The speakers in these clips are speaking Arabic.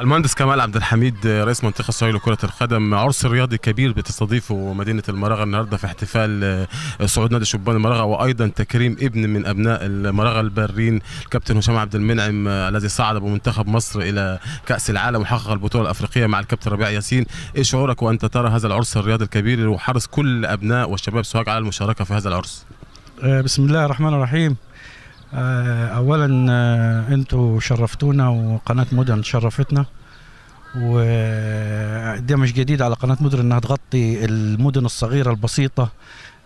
المهندس كمال عبد الحميد رئيس منطقه الصهيوني لكره القدم عرس رياضي كبير بتستضيفه مدينه المراغه النهارده في احتفال آه، صعود نادي شبان المراغه وايضا تكريم ابن من ابناء المراغه البارين الكابتن هشام عبد المنعم آه، الذي صعد بمنتخب مصر الى كاس العالم وحقق البطوله الافريقيه مع الكابتن ربيع ياسين ايه شعورك وانت ترى هذا العرس الرياضي الكبير وحرص كل ابناء والشباب سوهاج على المشاركه في هذا العرس آه، بسم الله الرحمن الرحيم آه، اولا آه، انتوا شرفتونا وقناه مدن شرفتنا وده مش جديد على قناه مدن انها تغطي المدن الصغيره البسيطه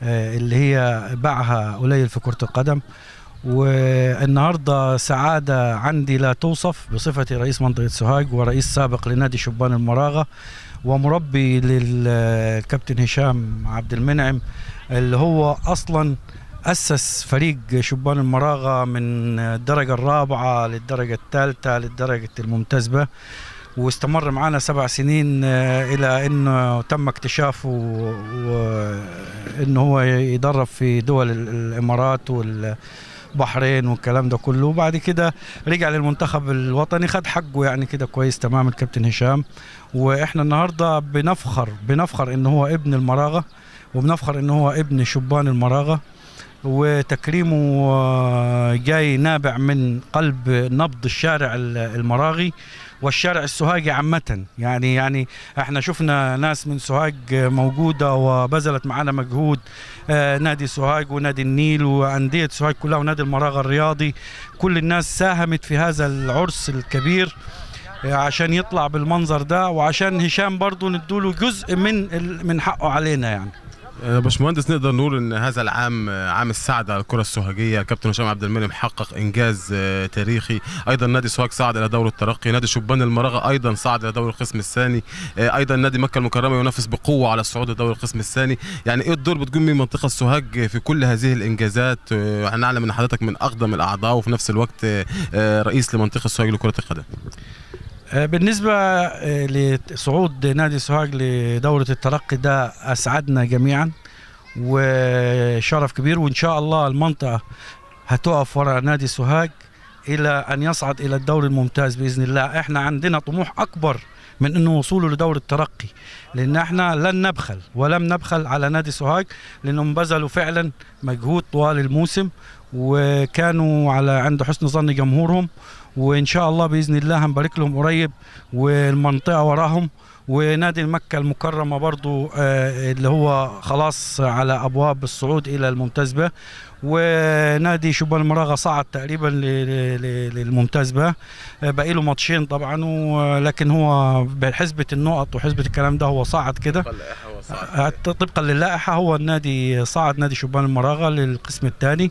آه، اللي هي باعها قليل في كره القدم والنهارده سعاده عندي لا توصف بصفتي رئيس منطقه سوهاج ورئيس سابق لنادي شبان المراغه ومربي للكابتن هشام عبد المنعم اللي هو اصلا أسس فريق شبان المراغة من الدرجة الرابعة للدرجة الثالثة للدرجة الممتزبة واستمر معنا سبع سنين آه، إلى أنه تم اكتشافه وأنه هو يدرب في دول الإمارات وال بحرين والكلام ده كله وبعد كده رجع للمنتخب الوطني خد حقه يعني كده كويس تمام الكابتن هشام واحنا النهارده بنفخر بنفخر ان هو ابن المراغه وبنفخر ان هو ابن شبان المراغه وتكريمه آه، جاي نابع من قلب نبض الشارع المراغي والشارع السوهاجي عامة يعني يعني احنا شفنا ناس من سوهاج موجودة وبذلت معانا مجهود آه نادي سوهاج ونادي النيل وأندية سوهاج كلها ونادي المراغة الرياضي كل الناس ساهمت في هذا العرس الكبير آه، عشان يطلع بالمنظر ده وعشان هشام برضو ندوله جزء من من حقه علينا يعني يا آه، باشمهندس نقدر نقول ان هذا العام آه، عام السعد على الكره السوهاجيه كابتن هشام عبد المنعم حقق انجاز آه، تاريخي ايضا نادي سوهاج صعد الى دور الترقي نادي شبان المراغه ايضا صعد الى دور القسم الثاني ايضا نادي مكه المكرمه ينافس بقوه على الصعود لدور القسم الثاني يعني ايه الدور بتقوم من منطقه السوهاج في كل هذه الانجازات هنعلم ان حضرتك من اقدم الاعضاء وفي نفس الوقت رئيس لمنطقه السوهاج لكره القدم آه، بالنسبة آه، لصعود نادي سوهاج لدورة الترقي ده أسعدنا جميعا وشرف كبير وإن شاء الله المنطقة هتقف ورا نادي سوهاج الى ان يصعد الى الدوري الممتاز باذن الله احنا عندنا طموح اكبر من انه وصوله لدور الترقي لان احنا لن نبخل ولم نبخل على نادي سوهاج لانهم بذلوا فعلا مجهود طوال الموسم وكانوا على عند حسن ظن جمهورهم وان شاء الله باذن الله هنبارك لهم قريب والمنطقه وراهم ونادي المكة المكرمة برضو آه، اللي هو خلاص على أبواب الصعود إلى الممتاز به ونادي شبه المراغة صعد تقريبا للممتاز به آه، بقي له ماتشين طبعا ولكن هو بحسبة النقط وحسبة الكلام ده هو صعد كده طبقا للائحه هو النادي صعد نادي شبان المراغه للقسم الثاني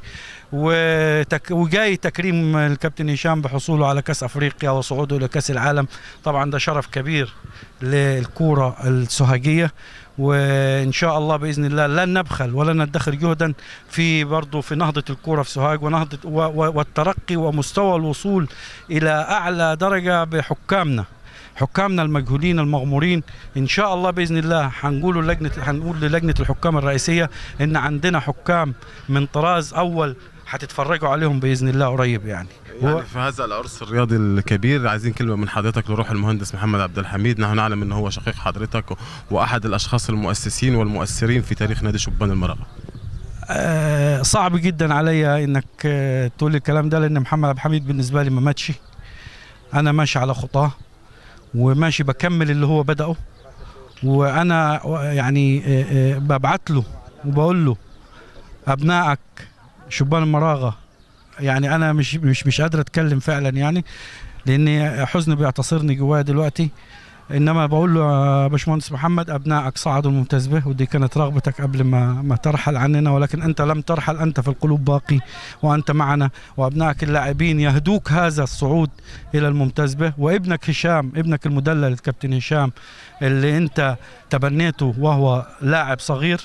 وتك وجاي تكريم الكابتن هشام بحصوله على كاس افريقيا وصعوده الى كاس العالم طبعا ده شرف كبير للكوره السوهاجيه وان شاء الله باذن الله لن نبخل ولا ندخر جهدا في برضه في نهضه الكوره في سوهاج ونهضه والترقي ومستوى الوصول الى اعلى درجه بحكامنا حكامنا المجهولين المغمورين ان شاء الله باذن الله هنقول للجنه هنقول للجنه الحكام الرئيسيه ان عندنا حكام من طراز اول هتتفرجوا عليهم باذن الله قريب يعني يعني في هذا العرس الرياضي الكبير عايزين كلمه من حضرتك لروح المهندس محمد عبد الحميد نحن نعلم ان هو شقيق حضرتك واحد الاشخاص المؤسسين والمؤثرين في تاريخ نادي شبان المرأة آه صعب جدا عليا انك آه، تقول الكلام ده لان محمد عبد الحميد بالنسبه لي ما ماتش انا ماشي على خطاه وماشي بكمل اللي هو بدأه وأنا يعني آه، آه، ببعت له وبقول له أبنائك شبان المراغة يعني أنا مش مش مش قادر أتكلم فعلا يعني لأن حزن بيعتصرني جوايا دلوقتي انما بقول له باشمهندس محمد ابنائك صعدوا الممتاز به ودي كانت رغبتك قبل ما ما ترحل عننا ولكن انت لم ترحل انت في القلوب باقي وانت معنا وابنائك اللاعبين يهدوك هذا الصعود الى الممتاز به وابنك هشام ابنك المدلل الكابتن هشام اللي انت تبنيته وهو لاعب صغير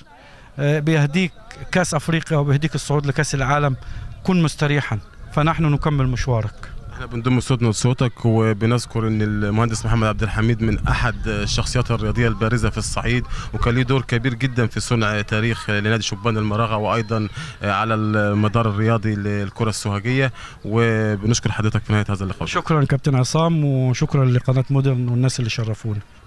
آه، بيهديك كاس افريقيا وبيهديك الصعود لكاس العالم كن مستريحا فنحن نكمل مشوارك احنا بنضم صوتنا لصوتك وبنذكر ان المهندس محمد عبد الحميد من احد الشخصيات الرياضيه البارزه في الصعيد وكان له دور كبير جدا في صنع تاريخ لنادي شبان المراغه وايضا على المدار الرياضي للكره السوهاجيه وبنشكر حضرتك في نهايه هذا اللقاء شكرا كابتن عصام وشكرا لقناه مودرن والناس اللي شرفونا